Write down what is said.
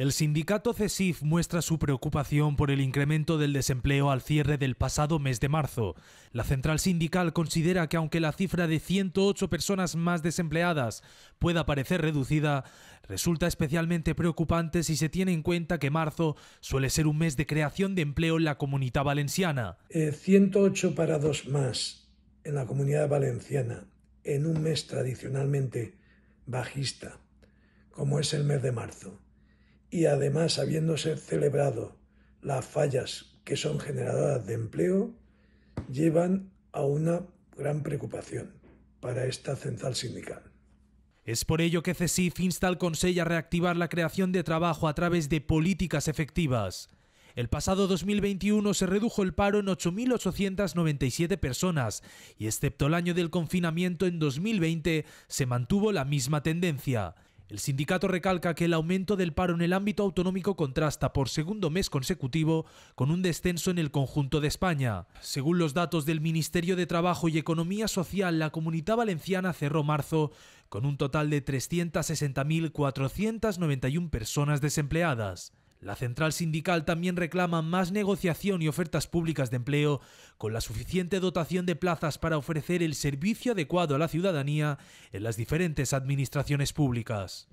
El sindicato CESIF muestra su preocupación por el incremento del desempleo al cierre del pasado mes de marzo. La central sindical considera que aunque la cifra de 108 personas más desempleadas pueda parecer reducida, resulta especialmente preocupante si se tiene en cuenta que marzo suele ser un mes de creación de empleo en la comunidad valenciana. 108 eh, parados más en la comunidad valenciana en un mes tradicionalmente bajista, como es el mes de marzo y además habiéndose celebrado las fallas que son generadoras de empleo, llevan a una gran preocupación para esta central sindical. Es por ello que CESIF insta al a reactivar la creación de trabajo a través de políticas efectivas. El pasado 2021 se redujo el paro en 8.897 personas y excepto el año del confinamiento en 2020 se mantuvo la misma tendencia. El sindicato recalca que el aumento del paro en el ámbito autonómico contrasta por segundo mes consecutivo con un descenso en el conjunto de España. Según los datos del Ministerio de Trabajo y Economía Social, la Comunidad Valenciana cerró marzo con un total de 360.491 personas desempleadas. La central sindical también reclama más negociación y ofertas públicas de empleo, con la suficiente dotación de plazas para ofrecer el servicio adecuado a la ciudadanía en las diferentes administraciones públicas.